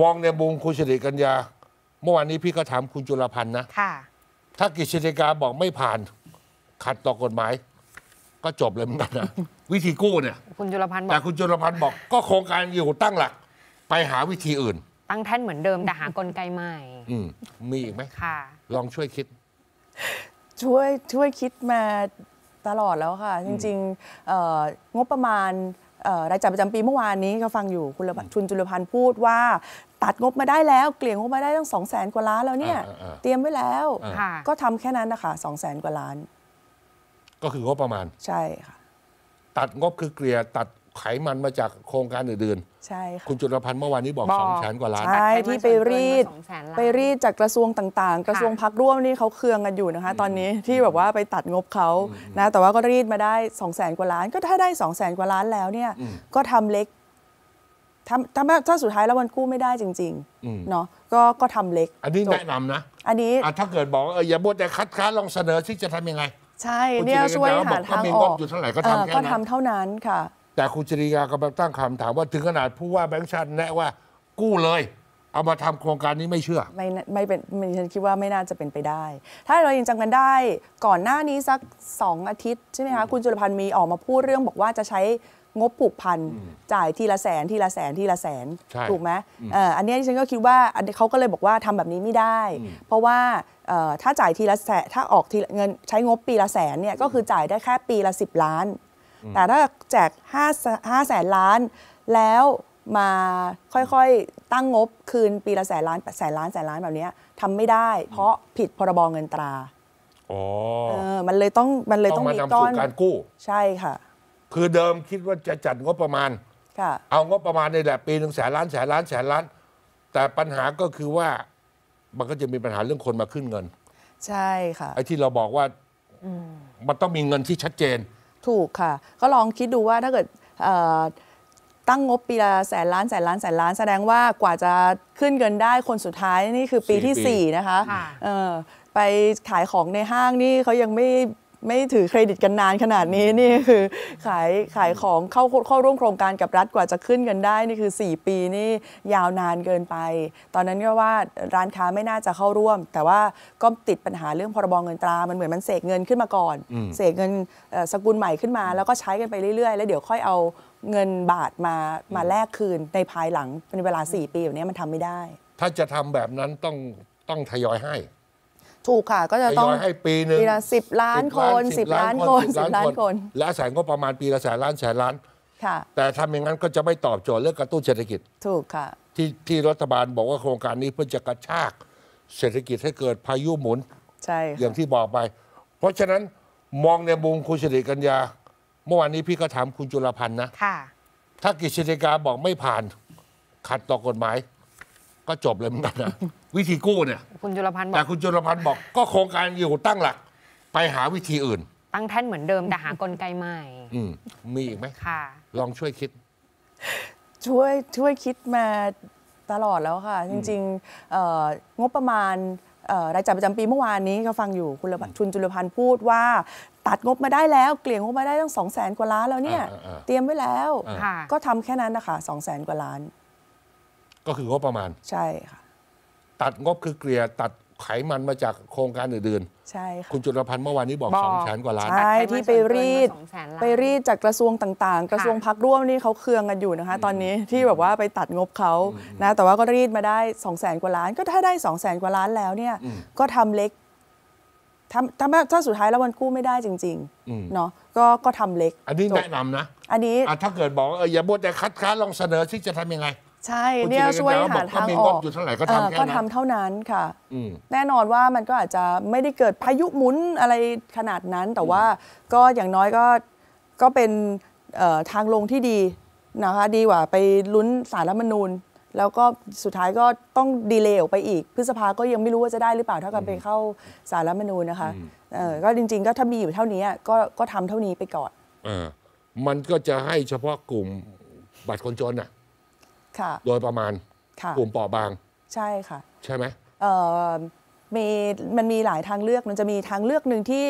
มองในมุมคุณเฉลิกัญญาเมื่อวานนี้พี่ก็ถามคุณจุลพันธ์นะค่ะ ถ้ากิจสิกาบอกไม่ผ่าน ขัดต่อกฎหมาย ก็จบเลยเหมือนกันนะวิธีกู้เนี่ย คุณจุลพันธ์แต่คุณจุลพันธ์บอกก็โครงการอยู่ตั้งหลักไปหาวิธีอื่นตั้งแท่นเหมือนเดิม แต่หากลไกใหม่อืมมีอีกไหมค่ะ ลองช่วยคิด ช่วยช่วยคิดมาตลอดแล้วค่ะจริงๆงบประมาณรายจ่ายประจำปีเมื่อวานนี้ก็ฟังอยู่คุณรัชุนจุลพันธ์พูดว่าตัดงบมาได้แล้วเกลี่ยงบมาได้ตั้งสองแสนกว่าล้านแล้วเนี่ย เตรียมไว้แล้วก็ทำแค่นั้นนะคะสองแสนกว่าล้าน ก็คืองบประมาณ ใช่ค่ะตัดงบคือเกลี่ยตัดไขมันมาจากโครงการอื่นใช่ค่ะ คุณจุลพันธ์เมื่อวานนี้บอกสองแสนกว่าล้านใช่ที่ไปรีดไปรีดจากกระทรวงต่างๆ กระทรวงพักร่วมนี่เขาเคืองกันอยู่นะคะ ตอนนี้ที่แบบว่าไปตัดงบเขานะแต่ว่าก็รีดมาได้สองแสนกว่าล้าน ก็ถ้าได้สองแสนกว่าล้านแล้วเนี่ย ก็ทำเล็กถ้าถ้าสุดท้ายแล้วมันกู้ไม่ได้จริงๆเนาะก็ก็ทำเล็ก อันนี้แนะนำนะ อันนี้ถ้าเกิดบอกเอออย่าบ่นแต่คัดค้านลองเสนอที่จะทำยังไงใช่ เนี่ยช่วยหาทางอกอยู่เท่าไหร่ก็ทำแค่นั้นก็ทำเท่านั้นค่ะแต่คุณจริยากำลังตั้งคำถามว่า ถึงขนาดผู้ว่าแบงค์ชาติแนะว่า กู้เลยเอามาทำโครงการนี้ไม่เชื่อไม่ไม่เป็นมันฉันคิดว่าไม่น่าจะเป็นไปได้ ถ้าเรายังจำกันได้ก่อนหน้านี้สัก 2 อาทิตย์ใช่ไหมคะคุณจุลพันธ์มีออกมาพูดเรื่องบอกว่าจะใช้งบผูกพันจ่ายทีละแสนทีละแสนทีละแสนถูกไหมออันนี้ฉันก็คิดว่าเขาก็เลยบอกว่าทำแบบนี้ไม่ได้ เพราะว่าถ้าจ่ายทีละแสนถ้าออกทีเงินใช้งบปีละแสนเนี่ยก็คือจ่ายได้แค่ปีละ10ล้านแต่ถ้าแจก5 5แสนล้านแล้วมาค่อยๆ ตั้งงบคืน ปีละแสนล้านแสนล้านแสนล้านแบบนี้ทำไม่ได้เพราะผิดพรบเงินตราอ๋อมันเลยต้องมันเลยต้องมีก้อนการกู้ ใช่ค่ะ คือเดิมคิดว่าจะจัดงบประมาณเอางบประมาณในแบบปีหนึ่งแสนล้านแสนล้านแสนล้าน แต่ปัญหาก็คือว่ามันก็จะมีปัญหาเรื่องคนมาขึ้นเงิน ใช่ค่ะ ไอ้ที่เราบอกว่ามันต้องมีเงินที่ชัดเจนถูกค่ะก็ลองคิดดูว่าถ้าเกิดตั้งงบปีละแสนล้านแสนล้านแสนล้านแสดงว่ากว่าจะขึ้นเงินได้คนสุดท้าย นี่คือปีที่ 4 นะคะไปขายของในห้างนี่เขายังไม่ไม่ถือเครดิตกันนานขนาดนี้นี่คือ ขายขายของเข้าเข้าร่วมโครงการกับรัฐกว่าจะขึ้นกันได้นี่คือ 4 ปีนี่ยาวนานเกินไป ตอนนั้นก็ว่าร้านค้าไม่น่าจะเข้าร่วม แต่ว่าก็ติดปัญหาเรื่องพรบงเงินตรามันเหมือนมันเสกเงินขึ้นมาก่อน เสกเงินสกุลใหม่ขึ้นมาแล้วก็ใช้กันไปเรื่อยๆแล้วเดี๋ยวค่อยเอาเงินบาทมามาแลกคืนในภายหลังเป็นเวลา4ปีแบบนี้มันทำไม่ได้ถ้าจะทำแบบนั้นต้องต้องทยอยให้ถูกค่ะ ก็จะต้องให้ปีหนึ่งปีละสิบล้านคนสิบล้านคนสิบล้านคน และแสนก็ประมาณปีละแสนล้านแสนล้านค่ะแต่ทำอย่างนั้นก็จะไม่ตอบโจทย์เรื่องกระตุ้นเศรษฐกิจ ถูกค่ะที่ที่รัฐบาลบอกว่าโครงการนี้เพื่อจะกระชากเศรษฐกิจให้เกิดพายุหมุน ใช่ อย่างที่บอกไป เพราะฉะนั้นมองในมุมคุณเฉลิกัญญาเมื่อวานนี้พี่ก็ถามคุณจุลพันธ์นะถ้ากิจการบอกไม่ผ่านขัดต่อกฎหมาย็จบเลยเหมือนกันนะวิธีกู้เนี่ยคุณจุลพันธ์บแต่คุณจุลพันธ์บอกก็โครงการอยู่ตั้งหลักไปหาวิธีอื่น ตั้งแท่นเหมือนเดิม แต่หากลไกใหม่อืมมีอีกไหมค่ะ ลองช่วยคิด ช่วยช่วยคิดมาตลอดแล้วค่ะ จริงๆงบประมาณรายจ่ายประจำปีเมื่อวานนี้ก็ฟังอยู่คุณระชุนจุลพันธ์พูดว่า ตัดงบมาได้แล้ว เกลี่ยงบมาได้ตั้งสองแสนกว่าล้านแล้วเนี่ย เตรียมไว้แล้วก็ทำแค่นั้นนะคะสองแสนกว่าล้านก็คืองบประมาณ ใช่ค่ะตัดงบคือเกลี่ยตัดไขมันมาจากโครงการอื่นๆ ใช่ค่ะคุณจุลพันธ์เมื่อวานนี้บอกสองแสนกว่าล้านใช่ที่ไปรีดไปรีดจากกระทรวงต่าง ๆ กระทรวงพักร่วมนี่เขาเคืองกันอยู่นะคะตอนนี้ที่แบบว่าไปตัดงบเขานะแต่ว่าก็รีดมาได้สองแสนกว่าล้านก็ถ้าได้สองแสนกว่าล้านแล้วเนี่ย ก็ทำเล็กถ้าถ้าสุดท้ายแล้วมันกู้ไม่ได้จริงๆเนาะก็ก็ทำเล็ก อันนี้แนะนำนะ อันนี้ถ้าเกิดบอกเอออย่าบนแต่คัดค้านลองเสนอที่จะทำยังไงใช่เนี่ยช่วยหาทางออกอยู่เท่าไหร่ก็ทำแค่นั้นก็ทำเท่านั้นค่ะแน่นอนว่ามันก็อาจจะไม่ได้เกิดพายุหมุนอะไรขนาดนั้น แต่ว่าก็อย่างน้อยก็ก็เป็นทางลงที่ดีนะคะดีกว่าไปลุ้นสารรัฐมนูญแล้วก็สุดท้ายก็ต้องดีเลย์ออกไปอีก พฤษภาก็ยังไม่รู้ว่าจะได้หรือเปล่าเท่ากับไปเข้าสารรัฐมนูญนะคะก็จริง ๆ ก็ถ้ามีอยู่เท่านี้ก็ก็ทำเท่านี้ไปก่อนมันก็จะให้เฉพาะกลุ่มบัตรคนจนอ่ะค่ะโดยประมาณกลุ่มเปราะบาง ใช่ค่ะ ใช่ไหมเออมีมันมีหลายทางเลือกมันจะมีทางเลือกหนึ่งที่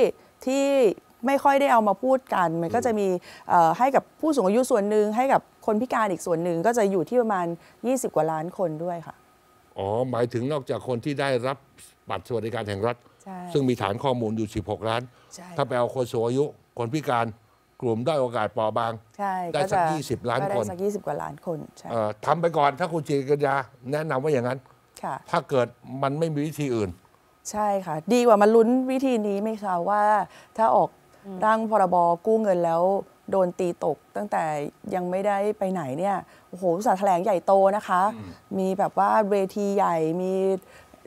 ที่ไม่ค่อยได้เอามาพูดกันมัน ก็จะมีให้กับผู้สูงอายุส่วนหนึ่งให้กับคนพิการอีกส่วนหนึ่งก็จะอยู่ที่ประมาณ 20 กว่าล้านคนด้วยค่ะอ๋อหมายถึงนอกจากคนที่ได้รับบัตรสวัสดิการแห่งรัฐซึ่งมีฐานข้อมูลอยู่ 16ล้านถ้าไปเอาคนสูงอายุคนพิการกลุ่มได้โอกาสปอบางได้สักยี่สิบล้านคนได้สักยี่สิบกว่าล้านคนทำทำไปก่อนถ้าคุณจีกัญญาแนะนำว่าอย่างนั้นค่ะถ้าเกิดมันไม่มีวิธีอื่น ใช่ค่ะ ดีกว่ามาลุ้นวิธีนี้ไหมคะว่า ถ้าออกร่างพรบกู้เงินแล้วโดนตีตกตั้งแต่ยังไม่ได้ไปไหนเนี่ยโอ้โหตสา์แถลงใหญ่โตนะคะ มีแบบว่าเวทีใหญ่มี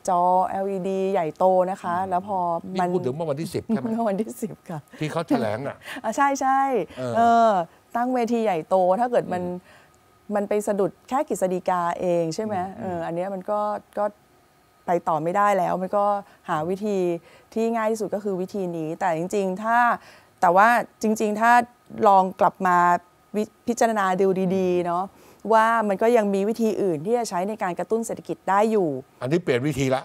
จอ LED ใหญ่โตนะคะ แล้วพอมันพูดถึงเมื่อวันที่ 10 ใช่ไหมเมื่อวันที่ 10 ค่ะ ที่เขาแถลง อ่ะใช่ใช่เออ ตั้งเวทีใหญ่โต ถ้าเกิดมัน มันไปสะดุดแค่กฤษฎีกาเองใช่ไหมเอออันนี้มันก็ก็ ไปต่อไม่ได้แล้วมันก็หาวิธีที่ง่ายที่สุดก็คือวิธีนี้ แต่จริง ๆ ถ้าแต่ว่าจริง ๆ ถ้าลองกลับมาพิจารณาดูดีๆเนาะว่ามันก็ยังมีวิธีอื่นที่จะใช้ในการกระตุ้นเศรษฐกิจได้อยู่ อันนี้เปลี่ยนวิธีละ